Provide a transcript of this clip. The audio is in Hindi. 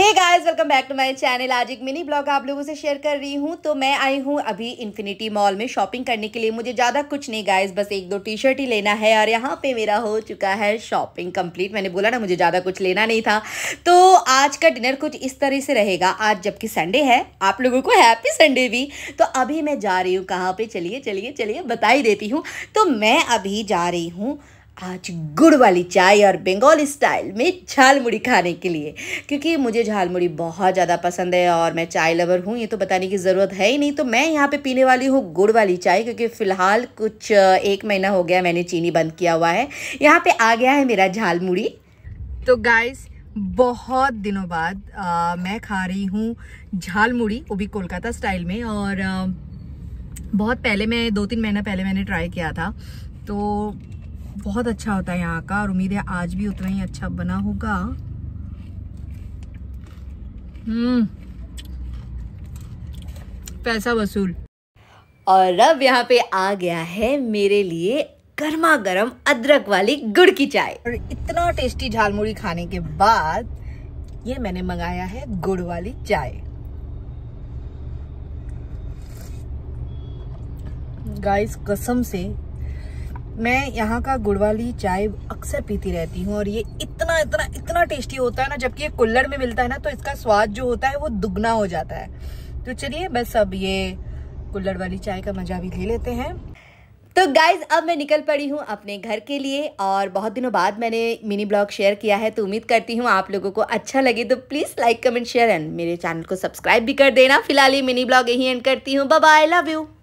hey guys welcome back to my channel आज एक मिनी ब्लॉग आप लोगों से शेयर कर रही हूँ तो मैं आई हूँ अभी इन्फिनिटी मॉल में शॉपिंग करने के लिए मुझे ज़्यादा कुछ नहीं गाइस बस एक दो टी शर्ट ही लेना है और यहाँ पे मेरा हो चुका है शॉपिंग कंप्लीट मैंने बोला ना मुझे ज़्यादा कुछ लेना नहीं था तो आज का डिनर कुछ इस तरह से रहेगा आज जबकि संडे है आप लोगों को हैप्पी संडे भी तो अभी मैं जा रही हूँ कहाँ पर चलिए चलिए चलिए बता ही देती हूँ तो मैं अभी जा रही हूँ आज गुड़ वाली चाय और बंगाल स्टाइल में झाल मुड़ी खाने के लिए क्योंकि मुझे झाल मुड़ी बहुत ज़्यादा पसंद है और मैं चाय लवर हूँ ये तो बताने की ज़रूरत है ही नहीं तो मैं यहाँ पे पीने वाली हूँ गुड़ वाली चाय क्योंकि फ़िलहाल कुछ एक महीना हो गया मैंने चीनी बंद किया हुआ है यहाँ पर आ गया है मेरा झाल मुड़ी तो गाइस बहुत दिनों बाद आ, मैं खा रही हूँ झाल मुड़ी वो भी कोलकाता स्टाइल में और आ, बहुत पहले मैं दो तीन महीना पहले मैंने ट्राई किया था तो बहुत अच्छा होता है यहाँ का और उम्मीद है आज भी उतना ही अच्छा बना होगा हम्म पैसा वसूल और अब यहाँ पे आ गया है मेरे लिए गर्मा गर्म अदरक वाली गुड़ की चाय और इतना टेस्टी झालमुड़ी खाने के बाद ये मैंने मंगाया है गुड़ वाली चाय गाइस कसम से मैं यहाँ का गुड़ वाली चाय अक्सर पीती रहती हूँ और ये इतना इतना इतना टेस्टी होता है ना जबकि ये कुल्लड़ में मिलता है ना तो इसका स्वाद जो होता है वो दुगना हो जाता है तो चलिए बस अब ये कुल्लड़ वाली चाय का मजा भी ले लेते हैं तो गाइज अब मैं निकल पड़ी हूँ अपने घर के लिए और बहुत दिनों बाद मैंने मिनी ब्लॉग शेयर किया है तो उम्मीद करती हूँ आप लोगों को अच्छा लगे तो please like comment share and मेरे चैनल को सब्सक्राइब भी कर देना फिलहाल ये मिनी ब्लॉग यही एंड करती हूँ बाय लव यू